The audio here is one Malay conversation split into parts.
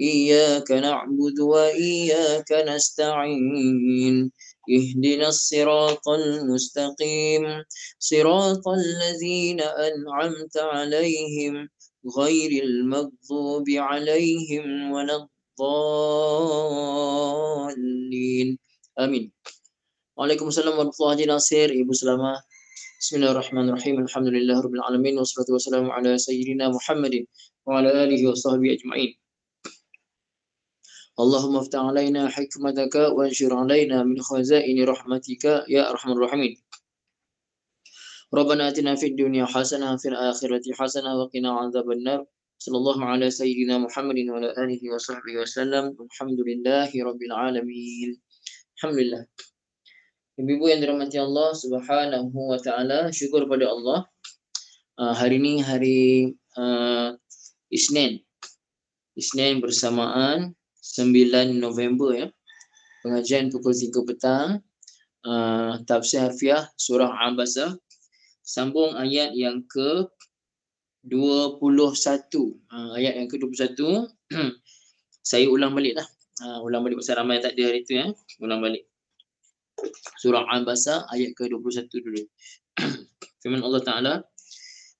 إياك نعبد وإياك نستعين اهدنا الصراط المستقيم صراط الذين أنعمت عليهم غير المغضوب عليهم ولا الضالين آمين Waalaikumsalam warahmatullahi nasir Ibu Selama Bismillahirrahmanirrahim Alhamdulillah Rabbil Alamin Wassalatu wassalamu ala sayyidina Muhammadin Wa ala alihi wa sahbihi ajma'in اللهم افتح علينا حكمتك وانشر علينا من خزائن رحمتك يا أرحم الراحمين ربنا آتنا في الدنيا حسنة وفي الآخرة حسنة وقنا عذاب النار صلى الله على سيدنا محمد وعلى آله وصحبه وسلم الحمد لله رب العالمين الحمد لله Ibu-ibu yang dirahmati Allah Subhanahu wa taala, syukur pada Allah. Uh, hari ini hari uh, Isnin. Isnin bersamaan 9 November ya. Pengajian pukul 3 petang. Uh, Tafsir Hafiah Surah Abasa. Sambung ayat yang ke 21. Uh, ayat yang ke 21. Saya ulang balik lah. Uh, ulang balik pasal ramai tak ada hari tu ya. Ulang balik. Surah Al-Basa ayat ke-21 dulu. Firman Allah Ta'ala.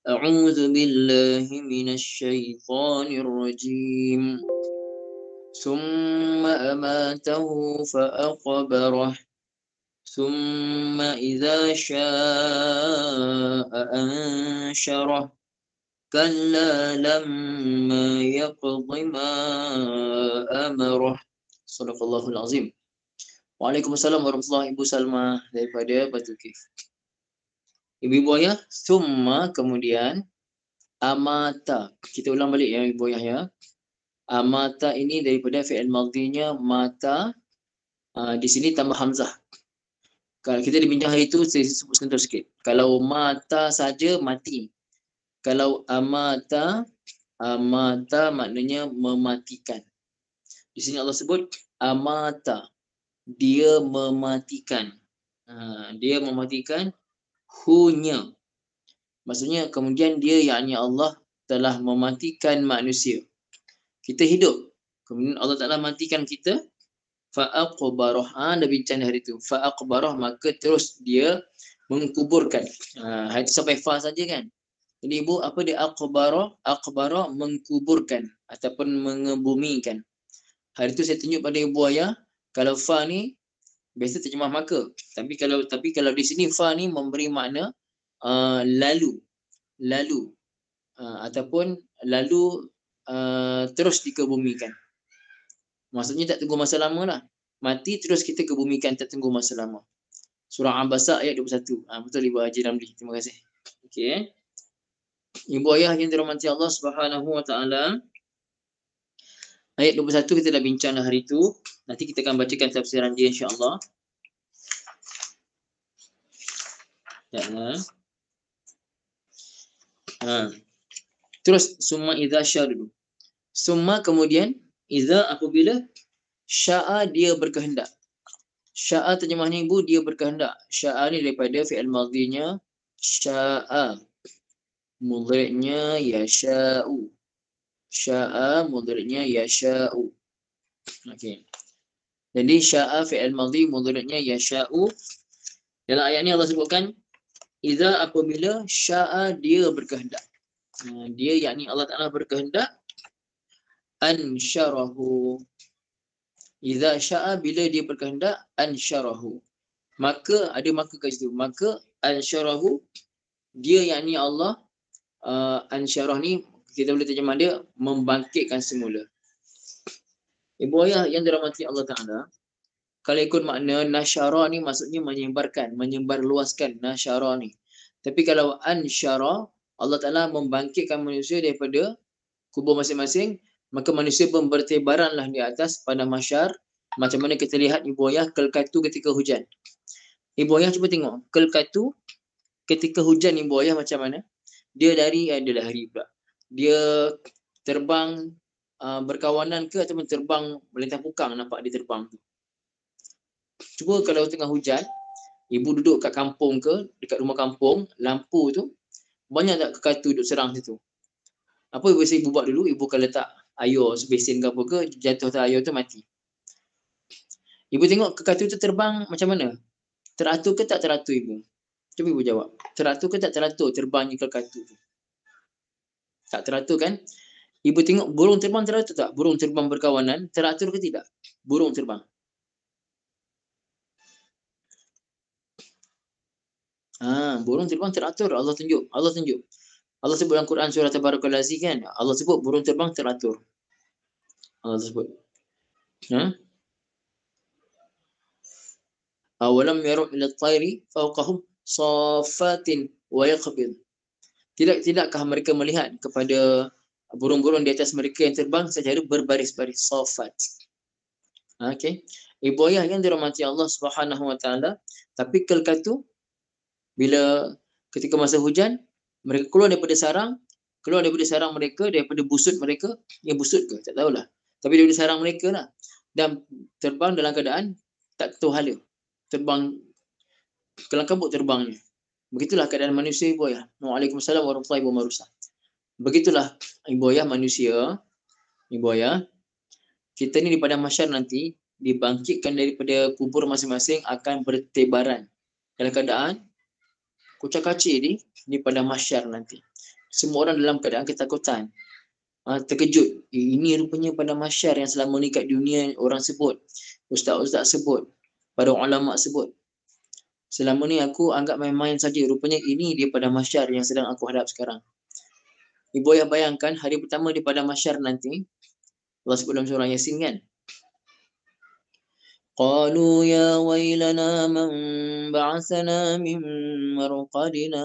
A'udhu billahi minasyaitanirrajim. rajim. ثم أماته فأقبره ثم إذا شاء أنشره كلا لما يقض ما أمره صدق الله العظيم وعليكم السلام ورحمة الله إبو سلمى daripada Batu Kif Ibu Ibu Ayah ثم kemudian أماتا kita ulang balik ya Ibu Ayah ya uh, mata ini daripada fi'il madinya mata uh, di sini tambah hamzah. Kalau kita dibincang hari itu saya sebut sebentar sikit. Kalau mata saja mati. Kalau amata ah, amata maknanya mematikan. Di sini Allah sebut amata dia mematikan. Uh, dia mematikan hunya. Maksudnya kemudian dia yakni Allah telah mematikan manusia. Uh, kita hidup kemudian Allah Taala matikan kita faaqbarah ha, Nabi bincang hari itu faaqbarah maka terus dia mengkuburkan ha itu sampai fa saja kan jadi ibu apa dia aqbarah aqbarah mengkuburkan ataupun mengebumikan hari itu saya tunjuk pada ibu ayah kalau fa ni biasa terjemah maka tapi kalau tapi kalau di sini fa ni memberi makna uh, lalu lalu uh, ataupun lalu Uh, terus dikebumikan. Maksudnya tak tunggu masa lama lah. Mati terus kita kebumikan tak tunggu masa lama. Surah Ambasa ayat 21. Ha, ah, betul Ibu Haji Ramli. Terima kasih. Okay. Eh. Ibu ayah yang dirahmati Allah Subhanahu wa taala. Ayat 21 kita dah bincang dah hari tu. Nanti kita akan bacakan tafsiran dia insya-Allah. Ya. Ha. Terus summa idza syaa dulu. Summa kemudian idza apabila syaa dia berkehendak. Syaa terjemahan ibu dia berkehendak. Syaa ni daripada fi'il madhinya syaa. Mudhirnya yasha'u. Syaa mudhirnya yasha'u. Okey. Jadi syaa fi'il madhi mudhirnya yasha'u. Dalam ayat ni Allah sebutkan idza apabila syaa dia berkehendak. Uh, dia yakni Allah Ta'ala berkehendak ansharahu. idza syaa bila dia berkehendak ansharahu. maka ada maka kat situ maka ansharahu. dia yakni Allah uh, ansyarah ni kita boleh terjemah dia membangkitkan semula ibu ayah yang dirahmati Allah Ta'ala kalau ikut makna nasyara ni maksudnya menyebarkan, menyebar luaskan nasyara ni. Tapi kalau ansyara Allah Ta'ala membangkitkan manusia daripada kubur masing-masing, maka manusia pun bertibaranlah di atas pada masyar. Macam mana kita lihat ibu ayah kelkatu ketika hujan. Ibu ayah cuba tengok. Kelkatu ketika hujan ibu ayah macam mana? Dia dari, eh, dia lahir pula. Dia terbang uh, berkawanan ke ataupun terbang melintang pukang nampak dia terbang. Cuba kalau tengah hujan, ibu duduk kat kampung ke, dekat rumah kampung, lampu tu banyak tak kekatu duduk serang situ. Apa ibu saya ibu buat dulu, ibu akan letak ayo sebesin ke apa ke, jatuh tak ayo tu mati. Ibu tengok kekatu tu terbang macam mana? Teratur ke tak teratur ibu? Cuba ibu jawab. Teratur ke tak teratur terbangnya kekatu tu? Tak teratur kan? Ibu tengok burung terbang teratur tak? Burung terbang berkawanan, teratur ke tidak? Burung terbang. Ha, burung terbang teratur Allah tunjuk Allah tunjuk Allah sebut dalam Quran surah Tabarakul Aziz kan Allah sebut burung terbang teratur Allah sebut ha awalam yaru ila at-tayri fawqahum safatin wa yaqbid tidak tidakkah mereka melihat kepada burung-burung di atas mereka yang terbang secara berbaris-baris safat ha, okey ibu ayah yang dirahmati Allah Subhanahu wa taala tapi kelkatu bila ketika masa hujan mereka keluar daripada sarang keluar daripada sarang mereka daripada busut mereka yang busut ke tak tahulah tapi daripada sarang mereka lah dan terbang dalam keadaan tak tahu hala terbang kelang kabut terbangnya begitulah keadaan manusia ibu ayah Waalaikumsalam warahmatullahi wabarakatuh begitulah ibu ayah manusia ibu ayah kita ni daripada padang masyar nanti dibangkitkan daripada kubur masing-masing akan bertebaran dalam keadaan kucak kaca ni ni pada masyar nanti semua orang dalam keadaan ketakutan ha, terkejut eh, ini rupanya pada masyar yang selama ni kat dunia orang sebut ustaz-ustaz sebut para ulama sebut selama ni aku anggap main-main saja rupanya ini dia pada masyar yang sedang aku hadap sekarang ibu ayah bayangkan hari pertama di pada masyar nanti Allah sebut dalam surah Yasin kan قالوا يا ويلنا من بعثنا من مرقدنا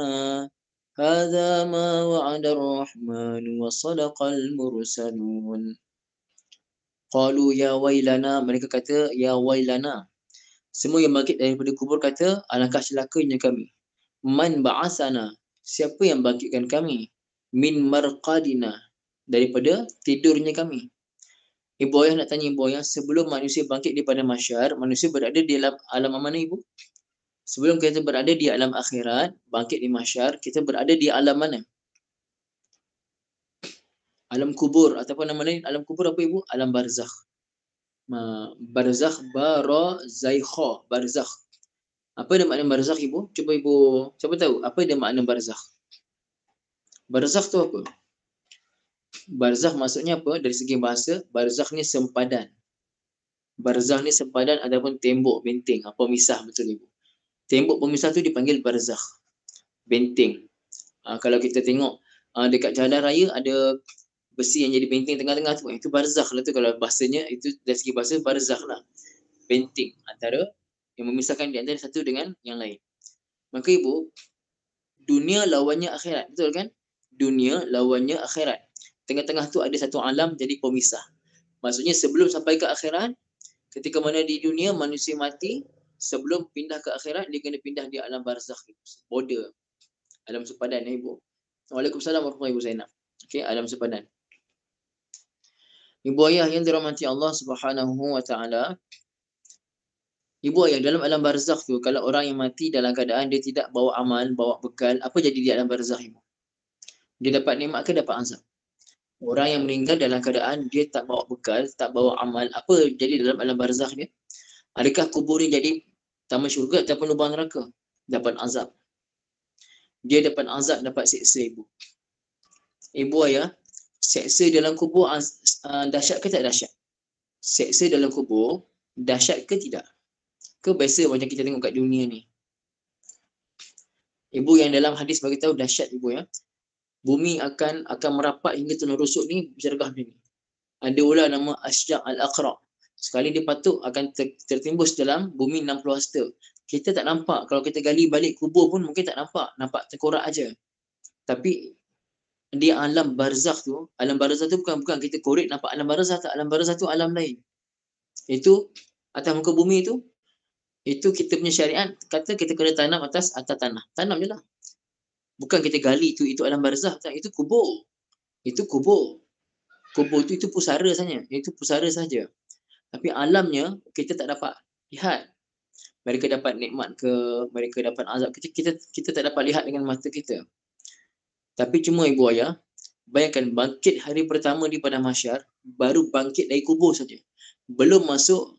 هذا ما وعد الرحمن وصدق المرسلون قالوا يا ويلنا mereka kata ya wailana." semua yang bangkit daripada kubur kata alangkah celakanya kami man ba'asana siapa yang bangkitkan kami min marqadina daripada tidurnya kami Ibu Ayah nak tanya Ibu Ayah, sebelum manusia bangkit daripada masyar, manusia berada di alam, alam mana Ibu? Sebelum kita berada di alam akhirat, bangkit di masyar, kita berada di alam mana? Alam kubur ataupun nama lain, alam kubur apa Ibu? Alam barzakh. Barzakh, bara, zaikha, barzakh. Apa dia makna barzakh Ibu? Cuba Ibu, siapa tahu apa dia makna barzakh? Barzakh tu apa? Barzakh maksudnya apa? Dari segi bahasa, barzakh ni sempadan. Barzakh ni sempadan ataupun tembok benteng, apa misah betul ibu. Tembok pemisah tu dipanggil barzakh. Benteng. Uh, ah, kalau kita tengok uh, dekat jalan raya ada besi yang jadi benteng tengah-tengah tu, itu barzakh lah tu kalau bahasanya, itu dari segi bahasa barzakh lah. Benteng antara yang memisahkan di antara satu dengan yang lain. Maka ibu, dunia lawannya akhirat, betul kan? Dunia lawannya akhirat tengah-tengah tu ada satu alam jadi pemisah. Maksudnya sebelum sampai ke akhirat, ketika mana di dunia manusia mati, sebelum pindah ke akhirat dia kena pindah di alam barzakh border. Alam sempadan ya ibu. Waalaikumsalam warahmatullahi wabarakatuh. Zainab. alam sempadan. Ibu ayah yang dirahmati Allah Subhanahu wa taala. Ibu ayah dalam alam barzakh tu kalau orang yang mati dalam keadaan dia tidak bawa amal, bawa bekal, apa jadi di alam barzakh ibu? Dia dapat nikmat ke dapat azab? Orang yang meninggal dalam keadaan dia tak bawa bekal, tak bawa amal. Apa jadi dalam alam barzakh dia? Adakah kubur dia jadi taman syurga ataupun lubang neraka? Dapat azab. Dia dapat azab, dapat seksa ibu. Ibu ayah, seksa dalam kubur uh, dahsyat ke tak dahsyat? Seksa dalam kubur dahsyat ke tidak? Ke biasa macam kita tengok kat dunia ni? Ibu yang dalam hadis tahu dahsyat ibu ya bumi akan akan merapat hingga tanah rusuk ni berjarah ni. Ada ular nama Asyja' al-Aqra. Sekali dia patuk akan ter, tertimbus dalam bumi 60 hasta. Kita tak nampak kalau kita gali balik kubur pun mungkin tak nampak, nampak tengkorak aja. Tapi di alam barzakh tu, alam barzakh tu bukan bukan kita korek nampak alam barzakh tak alam barzakh tu alam lain. Itu atas muka bumi tu itu kita punya syariat kata kita kena tanam atas atas tanah. Tanam je lah. Bukan kita gali itu, itu alam barzah tak itu kubur. Itu kubur. Kubur itu itu pusara saja. Itu pusara saja. Tapi alamnya kita tak dapat lihat. Mereka dapat nikmat ke, mereka dapat azab ke, kita kita tak dapat lihat dengan mata kita. Tapi cuma ibu ayah, bayangkan bangkit hari pertama di padang mahsyar, baru bangkit dari kubur saja. Belum masuk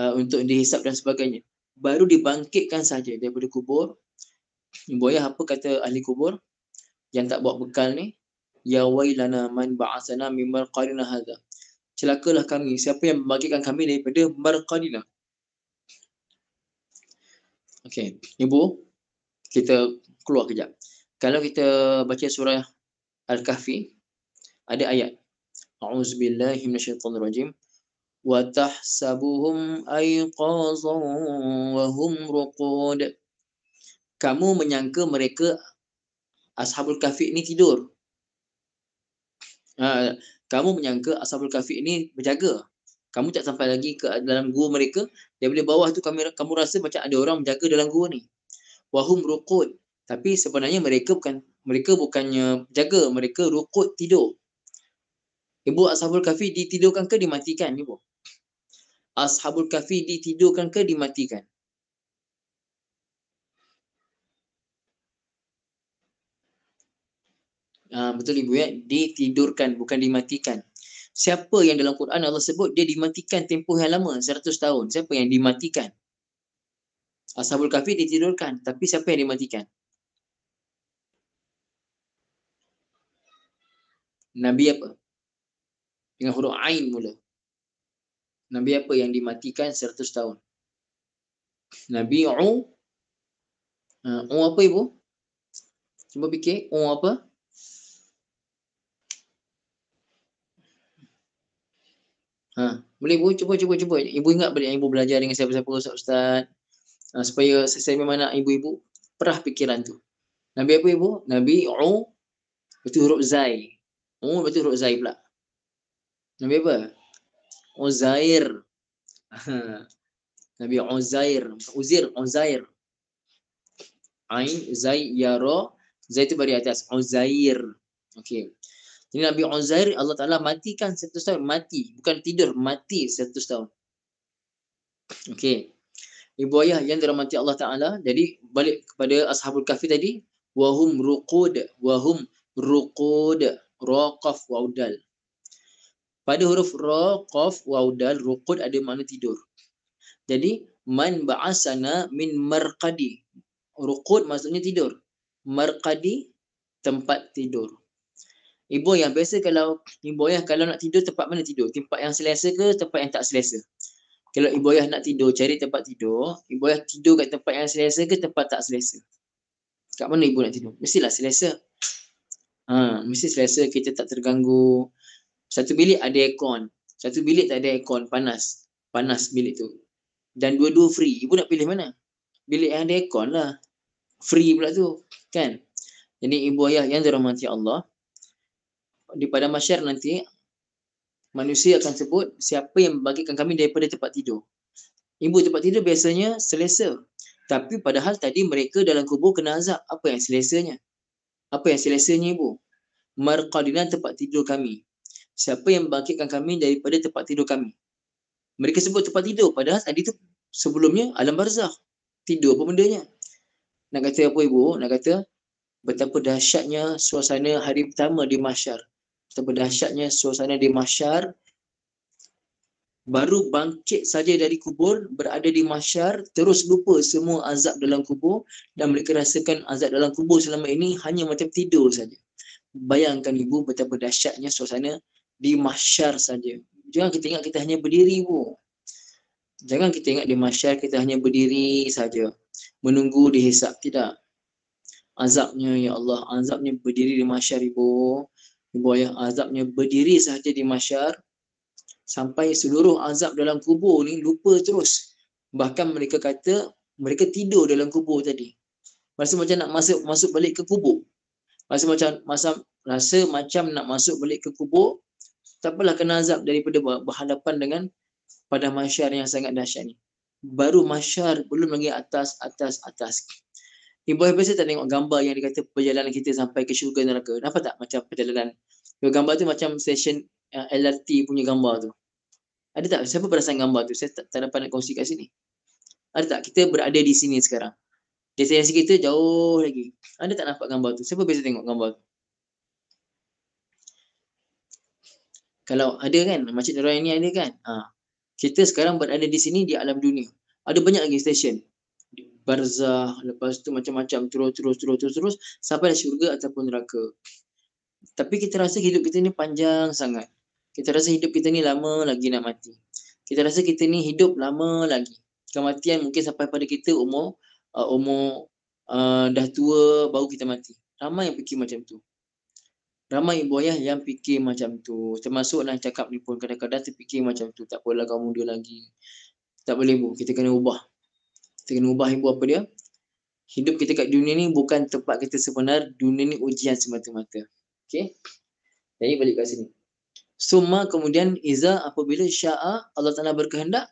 uh, untuk dihisap dan sebagainya. Baru dibangkitkan saja daripada kubur, Buaya apa kata ahli kubur yang tak bawa bekal ni? Ya wailana man ba'asana min marqadina hadha. Celakalah kami. Siapa yang membagikan kami daripada marqadina? Okay, ibu, kita keluar kejap. Kalau kita baca surah Al-Kahfi, ada ayat. A'udzubillahi minasyaitonirrajim. Wa tahsabuhum ayqazan wa hum ruqud kamu menyangka mereka ashabul kahfi ini tidur. Uh, kamu menyangka ashabul kahfi ini berjaga. Kamu tak sampai lagi ke dalam gua mereka, daripada bawah tu kamu, kamu rasa macam ada orang menjaga dalam gua ni. Wahum ruqud. Tapi sebenarnya mereka bukan mereka bukannya jaga, mereka ruqud tidur. Ibu ashabul kahfi ditidurkan ke dimatikan ibu? Ashabul kahfi ditidurkan ke dimatikan? Ah, betul ibu ya ditidurkan bukan dimatikan siapa yang dalam Quran Allah sebut dia dimatikan tempoh yang lama 100 tahun siapa yang dimatikan Ashabul Kahfi ditidurkan tapi siapa yang dimatikan Nabi apa dengan huruf Ain mula Nabi apa yang dimatikan 100 tahun Nabi U ah, U apa ibu cuba fikir U apa Ha, boleh ibu cuba cuba cuba. Ibu ingat balik ibu belajar dengan siapa-siapa ustaz ustaz. Ha, supaya saya memang nak ibu-ibu perah fikiran tu. Nabi apa ibu? Nabi U betul huruf Zai. U betul huruf Zai pula. Nabi apa? Uzair. Ha. Nabi Uzair. Uzir, Uzair. Ain, Zai, Yaro. Zai tu dari atas. Uzair. Okey. Jadi Nabi Uzair Allah Ta'ala matikan 100 tahun. Mati. Bukan tidur. Mati 100 tahun. Okey. Ibu ayah yang dirahmati Allah Ta'ala. Jadi balik kepada Ashabul Kahfi tadi. Wahum ruqud. Wahum ruqud. Raqaf waudal. Pada huruf raqaf waudal, ruqud ada makna tidur. Jadi, man ba'asana min marqadi. Ruqud maksudnya tidur. Marqadi, tempat tidur. Ibu yang biasa kalau ibu ayah kalau nak tidur tempat mana tidur? Tempat yang selesa ke tempat yang tak selesa? Kalau ibu ayah nak tidur cari tempat tidur, ibu ayah tidur kat tempat yang selesa ke tempat tak selesa? Kat mana ibu nak tidur? Mestilah selesa. Ha, mesti selesa kita tak terganggu. Satu bilik ada aircon. Satu bilik tak ada aircon, panas. Panas bilik tu. Dan dua-dua free. Ibu nak pilih mana? Bilik yang ada aircon lah. Free pula tu. Kan? Jadi ibu ayah yang dirahmati Allah, di pada masyar nanti manusia akan sebut siapa yang membagikan kami daripada tempat tidur. Ibu tempat tidur biasanya selesa. Tapi padahal tadi mereka dalam kubur kena azab. Apa yang selesanya? Apa yang selesanya ibu? Marqadinan tempat tidur kami. Siapa yang membangkitkan kami daripada tempat tidur kami? Mereka sebut tempat tidur. Padahal tadi tu sebelumnya alam barzah. Tidur apa bendanya? Nak kata apa ibu? Nak kata betapa dahsyatnya suasana hari pertama di masyarakat. Betapa dahsyatnya suasana di mahsyar. Baru bangkit saja dari kubur, berada di mahsyar, terus lupa semua azab dalam kubur dan mereka rasakan azab dalam kubur selama ini hanya macam tidur saja. Bayangkan ibu betapa dahsyatnya suasana di mahsyar saja. Jangan kita ingat kita hanya berdiri ibu. Jangan kita ingat di mahsyar kita hanya berdiri saja. Menunggu dihisap. Tidak. Azabnya, Ya Allah. Azabnya berdiri di mahsyar ibu yang azabnya berdiri sahaja di masyar sampai seluruh azab dalam kubur ni lupa terus bahkan mereka kata mereka tidur dalam kubur tadi rasa macam nak masuk masuk balik ke kubur rasa macam masa rasa macam nak masuk balik ke kubur tak apalah kena azab daripada berhadapan dengan pada masyar yang sangat dahsyat ni baru masyar belum lagi atas atas atas Ibu biasa tak tengok gambar yang dikata perjalanan kita sampai ke syurga neraka. Nampak tak macam perjalanan? gambar tu macam stesen uh, LRT punya gambar tu. Ada tak? Siapa perasan gambar tu? Saya tak, tak dapat nak kongsi kat sini. Ada tak? Kita berada di sini sekarang. Destinasi kita jauh lagi. Ada tak nampak gambar tu? Siapa biasa tengok gambar tu? Kalau ada kan? Macam Nurul ni ada kan? Ha. Kita sekarang berada di sini di alam dunia. Ada banyak lagi stesen barzah lepas tu macam-macam terus terus terus terus terus sampai dah syurga ataupun neraka tapi kita rasa hidup kita ni panjang sangat kita rasa hidup kita ni lama lagi nak mati kita rasa kita ni hidup lama lagi kematian mungkin sampai pada kita umur uh, umur uh, dah tua baru kita mati ramai yang fikir macam tu Ramai ibu ayah yang fikir macam tu. Termasuk nak cakap ni pun kadang-kadang terfikir macam tu. Tak apalah kau muda lagi. Tak boleh bu, kita kena ubah kita kena ubah ibu apa dia hidup kita kat dunia ni bukan tempat kita sebenar dunia ni ujian semata-mata okey jadi balik kat sini summa kemudian iza apabila sya'a Allah Taala berkehendak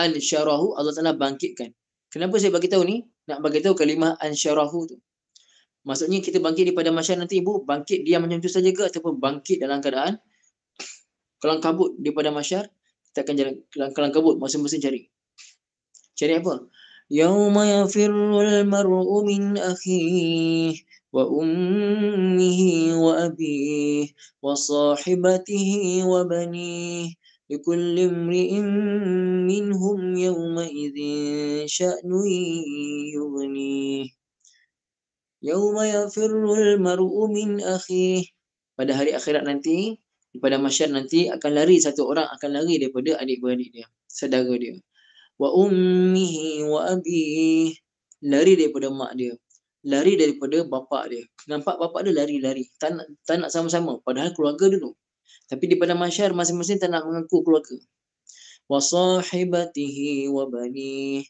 an syarahu Allah Taala bangkitkan kenapa saya bagi tahu ni nak bagi tahu kalimah an syarahu tu maksudnya kita bangkit daripada masyarakat nanti ibu bangkit dia macam tu saja ke ataupun bangkit dalam keadaan kalau kabut daripada masyar kita akan jalan kelang kabut masing-masing cari cari apa يوم يفر المرء من أخيه وأمه وأبيه وصاحبته وبنيه لكل امرئ منهم يومئذ شأن يغنيه يوم يفر المرء من أخيه pada hari akhirat nanti pada masyarakat nanti akan lari satu orang akan lari daripada adik-beradik dia saudara dia wa ummihi wa abihi lari daripada mak dia lari daripada bapa dia nampak bapa dia lari-lari tak nak, tak nak sama-sama padahal keluarga dulu tapi di pada masyar masing-masing tak nak mengaku keluarga wa sahibatihi wa bani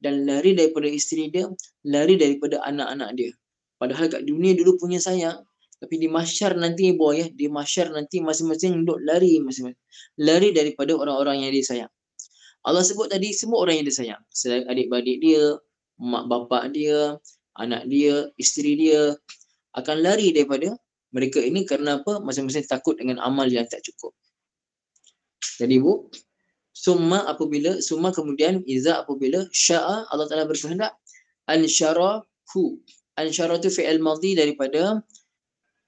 dan lari daripada isteri dia lari daripada anak-anak dia padahal kat dunia dulu punya sayang tapi di masyar nanti boy ya di masyar nanti masing-masing duduk lari masing-masing lari daripada orang-orang yang dia sayang Allah sebut tadi semua orang yang dia sayang. Selain adik-beradik dia, mak bapak dia, anak dia, isteri dia akan lari daripada mereka ini kerana apa? Masing-masing takut dengan amal yang tak cukup. Jadi bu, summa apabila, summa kemudian iza apabila sya'a Allah Ta'ala berkehendak ansyarahu. Ansyarah tu fi'il maldi daripada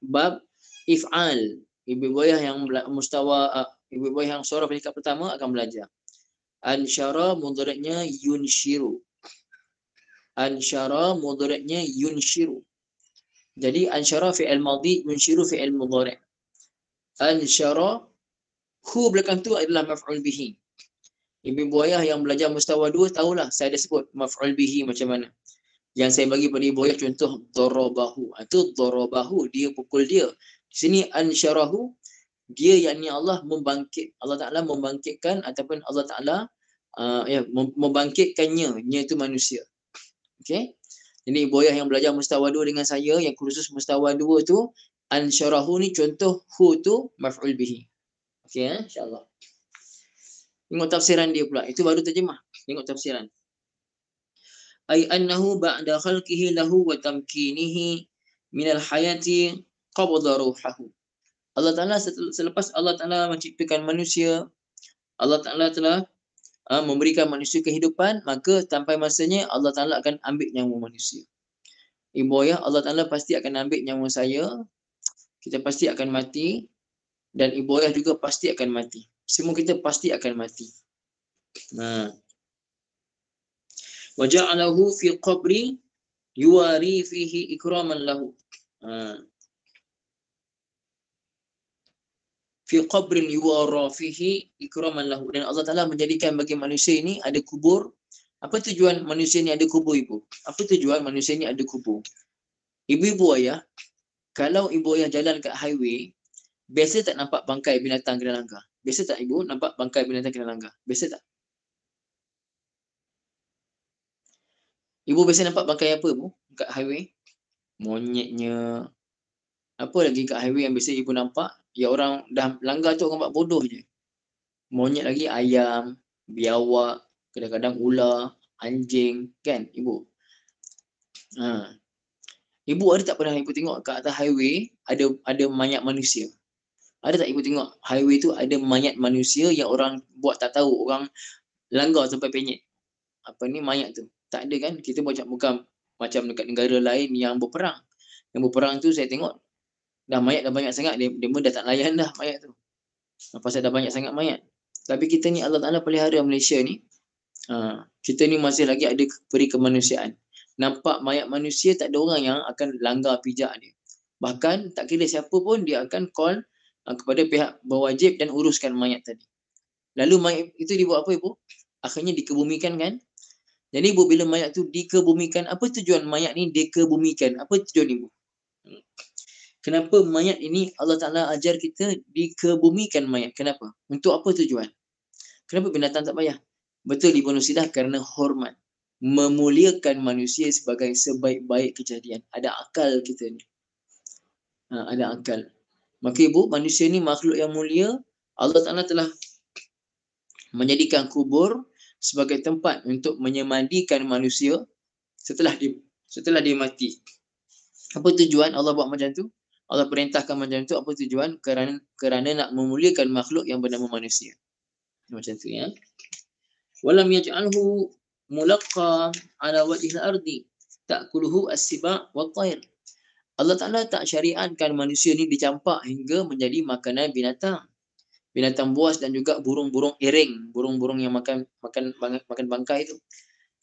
bab if'al. Ibu bayah yang mustawa, uh, ah, ibu bayah yang suara pendekat pertama akan belajar. Ansyara mudaratnya yunshiru. Ansyara mudaratnya yunshiru. Jadi ansyara al madhi, yunshiru fi al mudarat. Ansyara hu belakang tu adalah maf'ul bihi. Ibu Buayah yang belajar mustawa dua tahulah saya ada sebut maf'ul bihi macam mana. Yang saya bagi pada Ibu Buayah contoh dorobahu. Itu ah, dorobahu, dia pukul dia. Di sini ansyarahu, dia yakni Allah membangkit Allah Taala membangkitkan ataupun Allah Taala uh, ya membangkitkannya nya itu manusia okey ini ibu ayah yang belajar mustawadu dengan saya yang kursus mustawadu tu ansyarahu ni contoh hu tu maf'ul bihi okey ya? insyaallah tengok tafsiran dia pula itu baru terjemah tengok tafsiran ai annahu ba'da khalqihi lahu wa tamkinihi min al-hayati qabada ruhahu Allah Ta'ala selepas Allah Ta'ala menciptakan manusia, Allah Ta'ala telah uh, memberikan manusia kehidupan, maka sampai masanya Allah Ta'ala akan ambil nyawa manusia. Ibu ayah, Allah Ta'ala pasti akan ambil nyawa saya, kita pasti akan mati, dan ibu ayah juga pasti akan mati. Semua kita pasti akan mati. Nah. Wajah Allahu fi qabri yuwari fihi ikraman lahu. Nah. fi qabrin yuwara fihi ikraman lahu. Dan Allah Ta'ala menjadikan bagi manusia ini ada kubur. Apa tujuan manusia ini ada kubur ibu? Apa tujuan manusia ini ada kubur? Ibu-ibu ayah, kalau ibu ayah jalan kat highway, biasa tak nampak bangkai binatang kena langgar? Biasa tak ibu nampak bangkai binatang kena langgar? Biasa tak? Ibu biasa nampak bangkai apa ibu? Kat highway? Monyetnya. Apa lagi kat highway yang biasa ibu nampak? Ya orang dah langgar tu orang buat bodoh je. Monyet lagi ayam, biawak, kadang-kadang ular, anjing, kan ibu? Ha. Ibu ada tak pernah ibu tengok kat atas highway ada ada mayat manusia? Ada tak ibu tengok highway tu ada mayat manusia yang orang buat tak tahu orang langgar sampai penyet? Apa ni mayat tu? Tak ada kan? Kita macam bukan macam dekat negara lain yang berperang. Yang berperang tu saya tengok dah mayat dah banyak sangat, dia, dia pun dah tak layan dah mayat tu. Pasal dah banyak sangat mayat. Tapi kita ni Allah Ta'ala pelihara Malaysia ni, ha, kita ni masih lagi ada peri kemanusiaan. Nampak mayat manusia tak ada orang yang akan langgar pijak dia. Bahkan tak kira siapa pun dia akan call ha, kepada pihak berwajib dan uruskan mayat tadi. Lalu mayat itu dibuat apa ibu? Akhirnya dikebumikan kan? Jadi ibu bila mayat tu dikebumikan, apa tujuan mayat ni dikebumikan? Apa tujuan ibu? kenapa mayat ini Allah Ta'ala ajar kita dikebumikan mayat. Kenapa? Untuk apa tujuan? Kenapa binatang tak payah? Betul Ibn Sidah kerana hormat. Memuliakan manusia sebagai sebaik-baik kejadian. Ada akal kita ni. Ha, ada akal. Maka ibu, manusia ni makhluk yang mulia. Allah Ta'ala telah menjadikan kubur sebagai tempat untuk menyemandikan manusia setelah dia setelah dia mati. Apa tujuan Allah buat macam tu? Allah perintahkan macam itu apa tujuan? Kerana kerana nak memuliakan makhluk yang bernama manusia. Macam tu ya. Walam yaj'alhu mulaqqa ala wajhil ardi ta'kuluhu as-siba' wa tayr. Allah Taala tak syariatkan manusia ni dicampak hingga menjadi makanan binatang. Binatang buas dan juga burung-burung iring, burung-burung yang makan makan makan bangkai itu.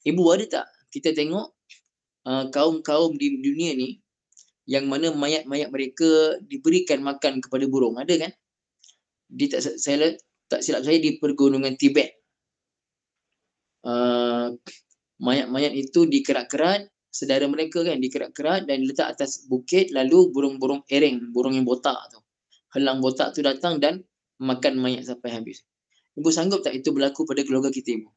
Ibu ada tak? Kita tengok uh, kaum-kaum di dunia ni yang mana mayat-mayat mereka diberikan makan kepada burung ada kan di tak saya tak silap saya di pergunungan Tibet uh, mayat-mayat itu dikerat-kerat sedara mereka kan dikerat-kerat dan diletak atas bukit lalu burung-burung ereng burung yang botak tu helang botak tu datang dan makan mayat sampai habis ibu sanggup tak itu berlaku pada keluarga kita ibu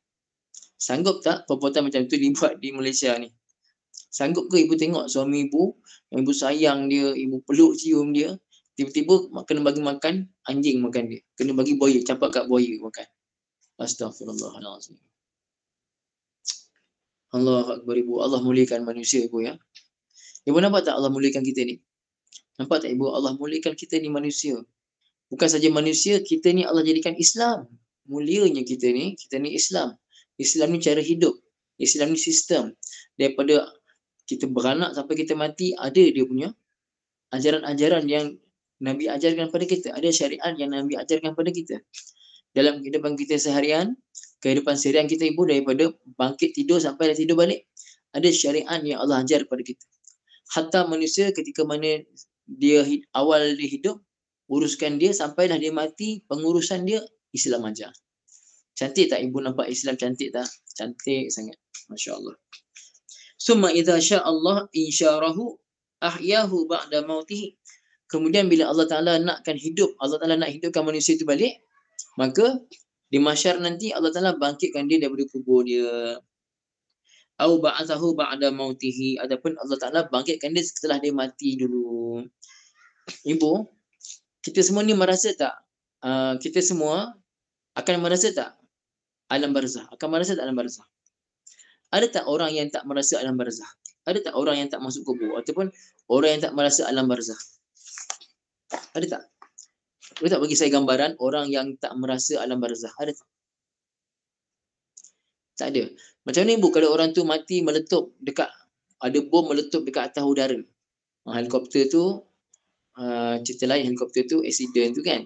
sanggup tak perbuatan macam tu dibuat di Malaysia ni Sanggup ke ibu tengok suami ibu, ibu sayang dia, ibu peluk cium dia, tiba-tiba kena bagi makan, anjing makan dia. Kena bagi buaya, campak kat buaya makan. Astaghfirullahalazim. Allah Akbar ibu, Allah muliakan manusia ibu ya. Ibu nampak tak Allah muliakan kita ni? Nampak tak ibu Allah muliakan kita ni manusia? Bukan saja manusia, kita ni Allah jadikan Islam. Mulianya kita ni, kita ni Islam. Islam ni cara hidup. Islam ni sistem. Daripada kita beranak sampai kita mati ada dia punya ajaran-ajaran yang Nabi ajarkan pada kita. Ada syariat yang Nabi ajarkan pada kita. Dalam kehidupan kita seharian, kehidupan seharian kita ibu daripada bangkit tidur sampai dah tidur balik, ada syariat yang Allah ajar pada kita. Hatta manusia ketika mana dia awal dia hidup, uruskan dia sampai dah dia mati, pengurusan dia Islam aja Cantik tak ibu nampak Islam cantik tak? Cantik sangat. Masya Allah summa idza syaa Allah insyarahu ahyahu ba'da mautih. kemudian bila Allah Taala nakkan hidup Allah Taala nak hidupkan manusia itu balik maka di mahsyar nanti Allah Taala bangkitkan dia daripada kubur dia au ba'athahu ba'da mautih. ataupun Allah Taala bangkitkan dia setelah dia mati dulu ibu kita semua ni merasa tak uh, kita semua akan merasa tak alam barzah akan merasa tak alam barzah ada tak orang yang tak merasa alam barzah? Ada tak orang yang tak masuk kubur? Ataupun orang yang tak merasa alam barzah? Ada tak? Boleh tak bagi saya gambaran orang yang tak merasa alam barzah? Ada tak? Tak ada. Macam ni bu, kalau orang tu mati meletup dekat, ada bom meletup dekat atas udara. Ah, helikopter tu, uh, cerita lain helikopter tu, accident tu kan.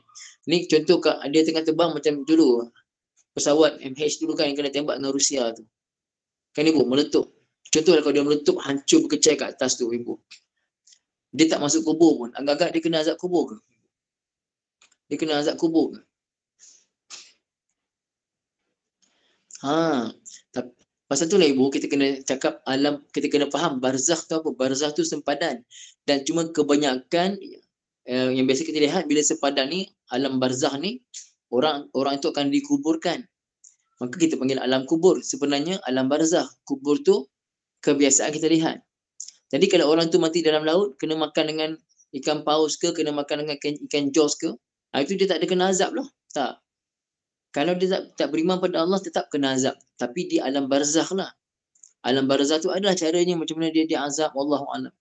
Ni contoh kat, dia tengah terbang macam dulu, pesawat MH dulu kan yang kena tembak dengan Rusia tu. Kan ibu meletup. Contohlah kalau dia meletup hancur berkecai kat atas tu ibu. Dia tak masuk kubur pun. Agak-agak dia kena azab kubur ke? Dia kena azab kubur ke? Ha, tapi pasal tu lah ibu kita kena cakap alam kita kena faham barzakh tu apa? Barzakh tu sempadan dan cuma kebanyakan eh, yang biasa kita lihat bila sempadan ni alam barzakh ni orang orang itu akan dikuburkan maka kita panggil alam kubur sebenarnya alam barzah kubur tu kebiasaan kita lihat jadi kalau orang tu mati dalam laut kena makan dengan ikan paus ke kena makan dengan ikan, ikan jos ke ha, itu dia tak ada kena azab lah tak kalau dia tak, tak beriman pada Allah tetap kena azab tapi di alam barzah lah alam barzah tu adalah caranya macam mana dia diazab Allah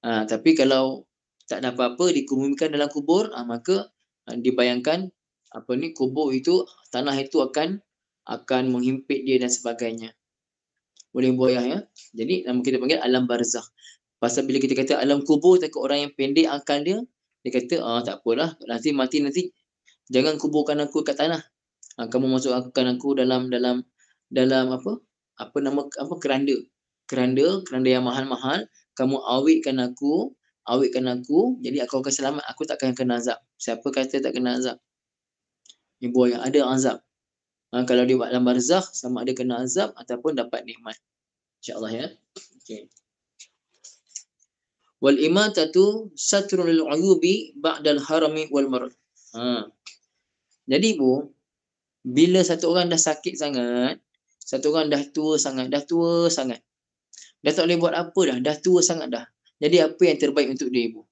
Ha, ah, tapi kalau tak ada apa-apa dikumumkan dalam kubur ha, maka ha, dibayangkan apa ni kubur itu tanah itu akan akan menghimpit dia dan sebagainya. Boleh buayah ya. Jadi nama kita panggil alam barzah. Pasal bila kita kata alam kubur takut orang yang pendek akal dia, dia kata ah tak apalah nanti mati nanti jangan kuburkan aku kat tanah. Ah, kamu masukkan aku dalam dalam dalam apa? Apa nama apa keranda? Keranda, keranda yang mahal-mahal, kamu awikkan aku, awikkan aku, jadi aku akan selamat, aku takkan kena azab. Siapa kata tak kena azab? Ibu ayah ada azab. Ha, kalau dia buat dalam barzakh sama ada kena azab ataupun dapat nikmat. Insyaallah ya. Okay. Wal imatatu satrun lil uyubi ba'dal harami wal marad. Ha. Jadi ibu, bila satu orang dah sakit sangat, satu orang dah tua sangat, dah tua sangat. Dah tak boleh buat apa dah, dah tua sangat dah. Jadi apa yang terbaik untuk dia ibu?